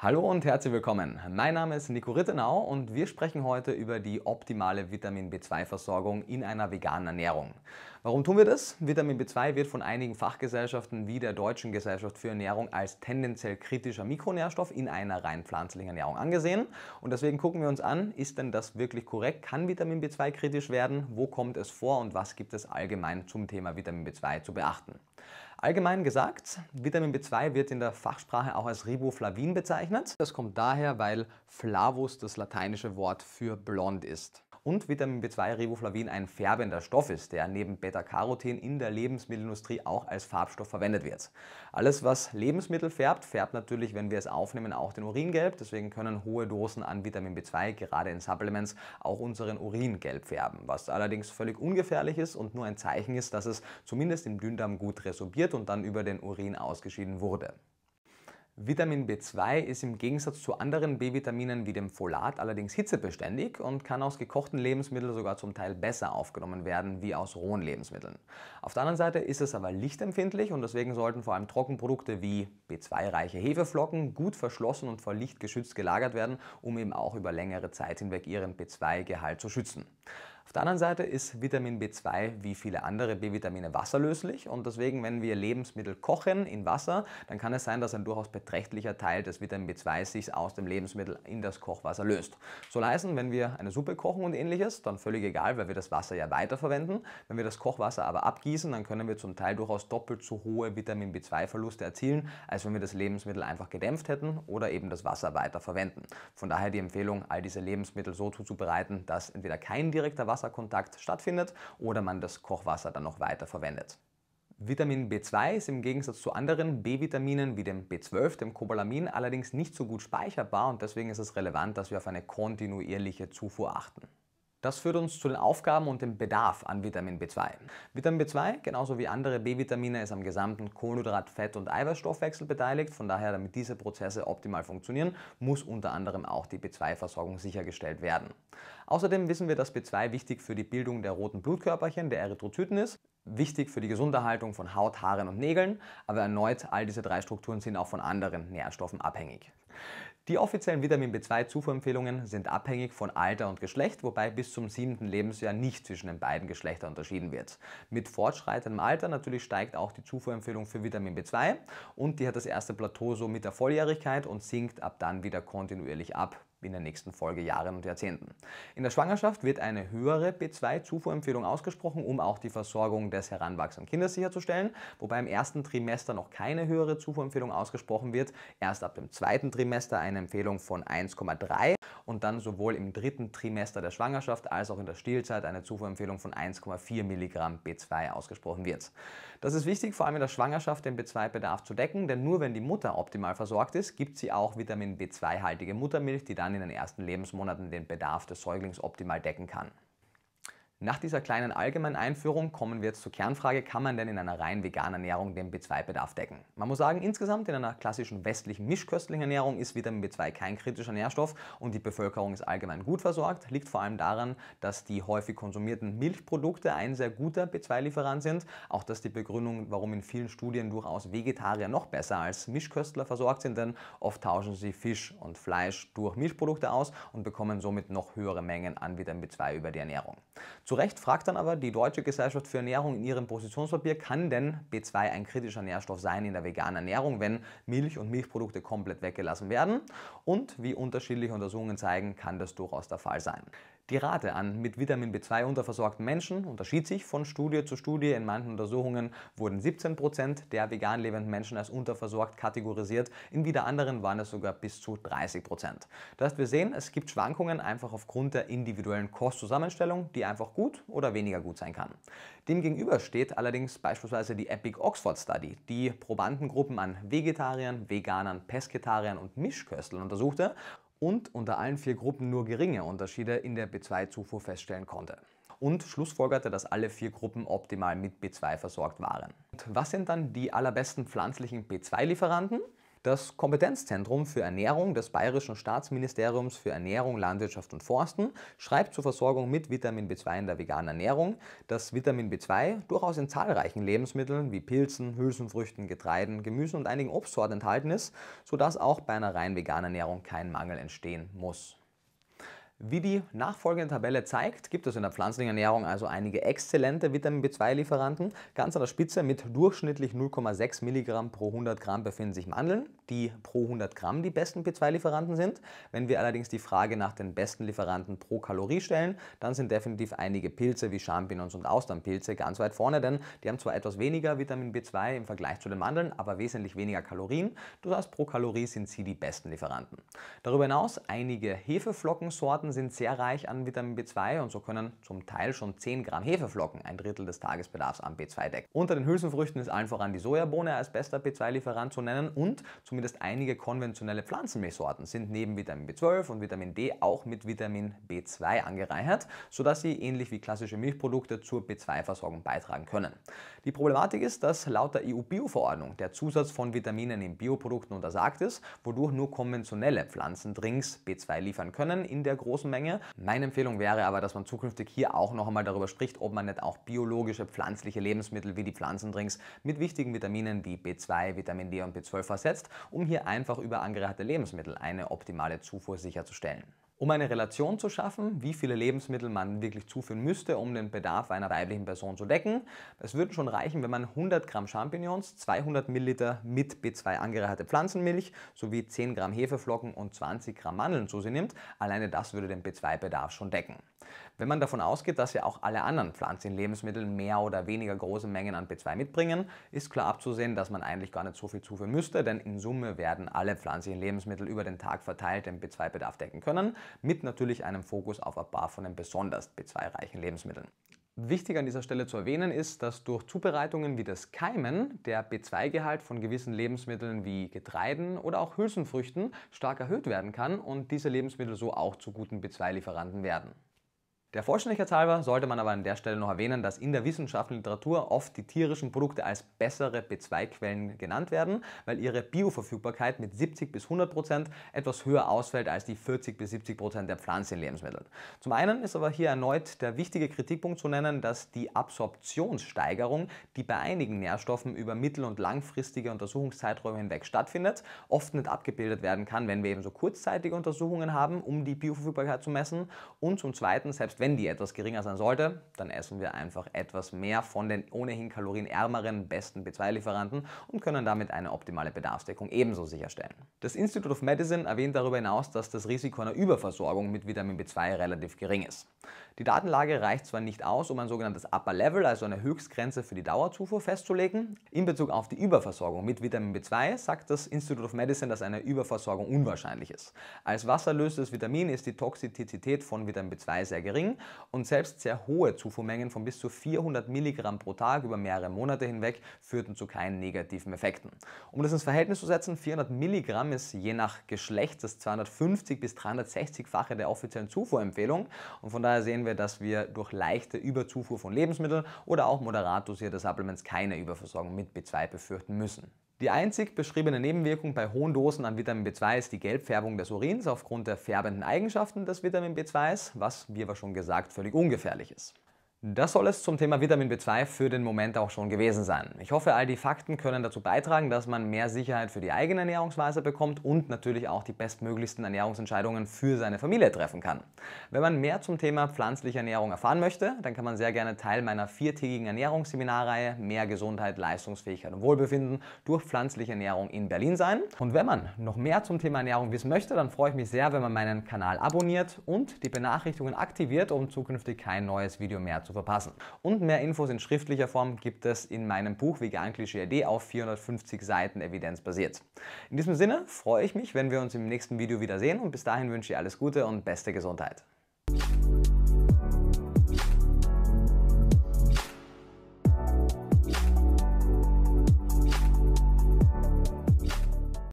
Hallo und herzlich willkommen. Mein Name ist Nico Rittenau und wir sprechen heute über die optimale Vitamin B2-Versorgung in einer veganen Ernährung. Warum tun wir das? Vitamin B2 wird von einigen Fachgesellschaften wie der Deutschen Gesellschaft für Ernährung als tendenziell kritischer Mikronährstoff in einer rein pflanzlichen Ernährung angesehen. Und deswegen gucken wir uns an, ist denn das wirklich korrekt? Kann Vitamin B2 kritisch werden? Wo kommt es vor und was gibt es allgemein zum Thema Vitamin B2 zu beachten? Allgemein gesagt, Vitamin B2 wird in der Fachsprache auch als Riboflavin bezeichnet. Das kommt daher, weil Flavus das lateinische Wort für blond ist und Vitamin B2-Riboflavin ein färbender Stoff ist, der neben Beta-Carotin in der Lebensmittelindustrie auch als Farbstoff verwendet wird. Alles, was Lebensmittel färbt, färbt natürlich, wenn wir es aufnehmen, auch den Urin gelb. Deswegen können hohe Dosen an Vitamin B2, gerade in Supplements, auch unseren Urin gelb färben, was allerdings völlig ungefährlich ist und nur ein Zeichen ist, dass es zumindest im Dünndarm gut resorbiert und dann über den Urin ausgeschieden wurde. Vitamin B2 ist im Gegensatz zu anderen B-Vitaminen wie dem Folat allerdings hitzebeständig und kann aus gekochten Lebensmitteln sogar zum Teil besser aufgenommen werden wie aus rohen Lebensmitteln. Auf der anderen Seite ist es aber lichtempfindlich und deswegen sollten vor allem Trockenprodukte wie B2-reiche Hefeflocken gut verschlossen und vor Licht geschützt gelagert werden, um eben auch über längere Zeit hinweg ihren B2-Gehalt zu schützen. Auf der anderen Seite ist Vitamin B2 wie viele andere B-Vitamine wasserlöslich und deswegen, wenn wir Lebensmittel kochen in Wasser, dann kann es sein, dass ein durchaus beträchtlicher Teil des Vitamin B2 sich aus dem Lebensmittel in das Kochwasser löst. So leisten, wenn wir eine Suppe kochen und ähnliches, dann völlig egal, weil wir das Wasser ja weiterverwenden. Wenn wir das Kochwasser aber abgießen, dann können wir zum Teil durchaus doppelt so hohe Vitamin B2-Verluste erzielen, als wenn wir das Lebensmittel einfach gedämpft hätten oder eben das Wasser weiterverwenden. Von daher die Empfehlung, all diese Lebensmittel so zuzubereiten, dass entweder kein direkter Wasser Wasserkontakt stattfindet oder man das Kochwasser dann noch weiter verwendet. Vitamin B2 ist im Gegensatz zu anderen B-Vitaminen wie dem B12, dem Cobalamin, allerdings nicht so gut speicherbar und deswegen ist es relevant, dass wir auf eine kontinuierliche Zufuhr achten. Das führt uns zu den Aufgaben und dem Bedarf an Vitamin B2. Vitamin B2, genauso wie andere B-Vitamine, ist am gesamten Kohlenhydrat-, Fett- und Eiweißstoffwechsel beteiligt. Von daher, damit diese Prozesse optimal funktionieren, muss unter anderem auch die B2-Versorgung sichergestellt werden. Außerdem wissen wir, dass B2 wichtig für die Bildung der roten Blutkörperchen, der Erythrozyten ist, wichtig für die Gesunderhaltung von Haut, Haaren und Nägeln, aber erneut, all diese drei Strukturen sind auch von anderen Nährstoffen abhängig. Die offiziellen Vitamin B2-Zufuhrempfehlungen sind abhängig von Alter und Geschlecht, wobei bis zum siebten Lebensjahr nicht zwischen den beiden Geschlechtern unterschieden wird. Mit fortschreitendem Alter natürlich steigt auch die Zufuhrempfehlung für Vitamin B2 und die hat das erste Plateau so mit der Volljährigkeit und sinkt ab dann wieder kontinuierlich ab in den nächsten Folgejahren und Jahrzehnten. In der Schwangerschaft wird eine höhere B2-Zufuhrempfehlung ausgesprochen, um auch die Versorgung des heranwachsenden Kindes sicherzustellen, wobei im ersten Trimester noch keine höhere Zufuhrempfehlung ausgesprochen wird, erst ab dem zweiten Trimester eine Empfehlung von 1,3 und dann sowohl im dritten Trimester der Schwangerschaft als auch in der Stillzeit eine Zufuhrempfehlung von 1,4 Milligramm B2 ausgesprochen wird. Das ist wichtig, vor allem in der Schwangerschaft den B2-Bedarf zu decken, denn nur wenn die Mutter optimal versorgt ist, gibt sie auch Vitamin B2-haltige Muttermilch, die dann dann in den ersten Lebensmonaten den Bedarf des Säuglings optimal decken kann. Nach dieser kleinen allgemeinen Einführung kommen wir jetzt zur Kernfrage, kann man denn in einer rein veganen Ernährung den B2-Bedarf decken? Man muss sagen, insgesamt in einer klassischen westlichen mischköstlichen Ernährung ist Vitamin B2 kein kritischer Nährstoff und die Bevölkerung ist allgemein gut versorgt. Liegt vor allem daran, dass die häufig konsumierten Milchprodukte ein sehr guter B2-Lieferant sind. Auch das ist die Begründung, warum in vielen Studien durchaus Vegetarier noch besser als Mischköstler versorgt sind, denn oft tauschen sie Fisch und Fleisch durch Milchprodukte aus und bekommen somit noch höhere Mengen an Vitamin B2 über die Ernährung. Zu Recht fragt dann aber die Deutsche Gesellschaft für Ernährung in ihrem Positionspapier, kann denn B2 ein kritischer Nährstoff sein in der veganen Ernährung, wenn Milch und Milchprodukte komplett weggelassen werden? Und wie unterschiedliche Untersuchungen zeigen, kann das durchaus der Fall sein. Die Rate an mit Vitamin B2 unterversorgten Menschen unterschied sich von Studie zu Studie. In manchen Untersuchungen wurden 17% der vegan lebenden Menschen als unterversorgt kategorisiert, in wieder anderen waren es sogar bis zu 30%. Das heißt, wir sehen, es gibt Schwankungen einfach aufgrund der individuellen Kostzusammenstellung, die einfach gut oder weniger gut sein kann. Demgegenüber steht allerdings beispielsweise die Epic Oxford Study, die Probandengruppen an Vegetariern, Veganern, Pesketariern und Mischköstlern untersuchte und unter allen vier Gruppen nur geringe Unterschiede in der B2-Zufuhr feststellen konnte und schlussfolgerte, dass alle vier Gruppen optimal mit B2 versorgt waren. Und was sind dann die allerbesten pflanzlichen B2-Lieferanten? Das Kompetenzzentrum für Ernährung des Bayerischen Staatsministeriums für Ernährung, Landwirtschaft und Forsten schreibt zur Versorgung mit Vitamin B2 in der veganen Ernährung, dass Vitamin B2 durchaus in zahlreichen Lebensmitteln wie Pilzen, Hülsenfrüchten, Getreiden, Gemüsen und einigen Obstsorten enthalten ist, sodass auch bei einer rein veganen Ernährung kein Mangel entstehen muss. Wie die nachfolgende Tabelle zeigt, gibt es in der pflanzlichen Ernährung also einige exzellente Vitamin B2-Lieferanten. Ganz an der Spitze mit durchschnittlich 0,6 Milligramm pro 100 Gramm befinden sich Mandeln, die pro 100 Gramm die besten B2-Lieferanten sind. Wenn wir allerdings die Frage nach den besten Lieferanten pro Kalorie stellen, dann sind definitiv einige Pilze wie Champignons und Austernpilze ganz weit vorne, denn die haben zwar etwas weniger Vitamin B2 im Vergleich zu den Mandeln, aber wesentlich weniger Kalorien. Das heißt, pro Kalorie sind sie die besten Lieferanten. Darüber hinaus einige Hefeflockensorten Tomaten sind sehr reich an Vitamin B2 und so können zum Teil schon 10 Gramm Hefeflocken ein Drittel des Tagesbedarfs an B2 decken. Unter den Hülsenfrüchten ist allen voran die Sojabohne als bester B2-Lieferant zu nennen und zumindest einige konventionelle Pflanzenmilchsorten sind neben Vitamin B12 und Vitamin D auch mit Vitamin B2 angereichert, sodass sie ähnlich wie klassische Milchprodukte zur B2-Versorgung beitragen können. Die Problematik ist, dass laut der EU-Bio-Verordnung der Zusatz von Vitaminen in Bioprodukten untersagt ist, wodurch nur konventionelle Pflanzendrinks B2 liefern können in der großen großen Menge. Meine Empfehlung wäre aber, dass man zukünftig hier auch noch einmal darüber spricht, ob man nicht auch biologische, pflanzliche Lebensmittel wie die Pflanzendrinks mit wichtigen Vitaminen wie B2, Vitamin D und B12 versetzt, um hier einfach über angereicherte Lebensmittel eine optimale Zufuhr sicherzustellen. Um eine Relation zu schaffen, wie viele Lebensmittel man wirklich zuführen müsste, um den Bedarf einer weiblichen Person zu decken. Es würden schon reichen, wenn man 100 Gramm Champignons, 200 Milliliter mit B2 angereicherte Pflanzenmilch sowie 10 Gramm Hefeflocken und 20 Gramm Mandeln zu sich nimmt. Alleine das würde den B2-Bedarf schon decken. Wenn man davon ausgeht, dass ja auch alle anderen pflanzlichen Lebensmittel mehr oder weniger große Mengen an B2 mitbringen, ist klar abzusehen, dass man eigentlich gar nicht so viel zuführen müsste, denn in Summe werden alle pflanzlichen Lebensmittel über den Tag verteilt den B2-Bedarf decken können mit natürlich einem Fokus auf ein paar von den besonders B2-reichen Lebensmitteln. Wichtig an dieser Stelle zu erwähnen ist, dass durch Zubereitungen wie das Keimen der B2-Gehalt von gewissen Lebensmitteln wie Getreiden oder auch Hülsenfrüchten stark erhöht werden kann und diese Lebensmittel so auch zu guten B2-Lieferanten werden. Der Vollständigkeit halber sollte man aber an der Stelle noch erwähnen, dass in der wissenschaftlichen Literatur oft die tierischen Produkte als bessere B2-Quellen genannt werden, weil ihre Bioverfügbarkeit mit 70 bis 100 Prozent etwas höher ausfällt als die 40 bis 70 Prozent der Pflanzenlebensmittel. Zum einen ist aber hier erneut der wichtige Kritikpunkt zu nennen, dass die Absorptionssteigerung, die bei einigen Nährstoffen über mittel- und langfristige Untersuchungszeiträume hinweg stattfindet, oft nicht abgebildet werden kann, wenn wir eben so kurzzeitige Untersuchungen haben, um die Bioverfügbarkeit zu messen. Und zum Zweiten, selbst heißt, wenn die etwas geringer sein sollte, dann essen wir einfach etwas mehr von den ohnehin kalorienärmeren besten B2-Lieferanten und können damit eine optimale Bedarfsdeckung ebenso sicherstellen. Das Institute of Medicine erwähnt darüber hinaus, dass das Risiko einer Überversorgung mit Vitamin B2 relativ gering ist. Die Datenlage reicht zwar nicht aus, um ein sogenanntes Upper Level, also eine Höchstgrenze für die Dauerzufuhr festzulegen. In Bezug auf die Überversorgung mit Vitamin B2 sagt das Institute of Medicine, dass eine Überversorgung unwahrscheinlich ist. Als wasserlöstes Vitamin ist die Toxizität von Vitamin B2 sehr gering gering und selbst sehr hohe Zufuhrmengen von bis zu 400 Milligramm pro Tag über mehrere Monate hinweg führten zu keinen negativen Effekten. Um das ins Verhältnis zu setzen, 400 Milligramm ist je nach Geschlecht das 250 bis 360-fache der offiziellen Zufuhrempfehlung und von daher sehen wir, dass wir durch leichte Überzufuhr von Lebensmitteln oder auch moderat dosierte Supplements keine Überversorgung mit B2 befürchten müssen. Die einzig beschriebene Nebenwirkung bei hohen Dosen an Vitamin B2 ist die Gelbfärbung des Urins aufgrund der färbenden Eigenschaften des Vitamin B2s, was, wie aber schon gesagt, völlig ungefährlich ist. Das soll es zum Thema Vitamin B2 für den Moment auch schon gewesen sein. Ich hoffe, all die Fakten können dazu beitragen, dass man mehr Sicherheit für die eigene Ernährungsweise bekommt und natürlich auch die bestmöglichsten Ernährungsentscheidungen für seine Familie treffen kann. Wenn man mehr zum Thema pflanzliche Ernährung erfahren möchte, dann kann man sehr gerne Teil meiner viertägigen Ernährungsseminarreihe Mehr Gesundheit, Leistungsfähigkeit und Wohlbefinden durch pflanzliche Ernährung in Berlin sein. Und wenn man noch mehr zum Thema Ernährung wissen möchte, dann freue ich mich sehr, wenn man meinen Kanal abonniert und die Benachrichtigungen aktiviert, um zukünftig kein neues Video mehr zu zu verpassen. Und mehr Infos in schriftlicher Form gibt es in meinem Buch Vegan Klischee.de auf 450 Seiten evidenzbasiert. In diesem Sinne freue ich mich, wenn wir uns im nächsten Video wiedersehen und bis dahin wünsche ich alles Gute und beste Gesundheit.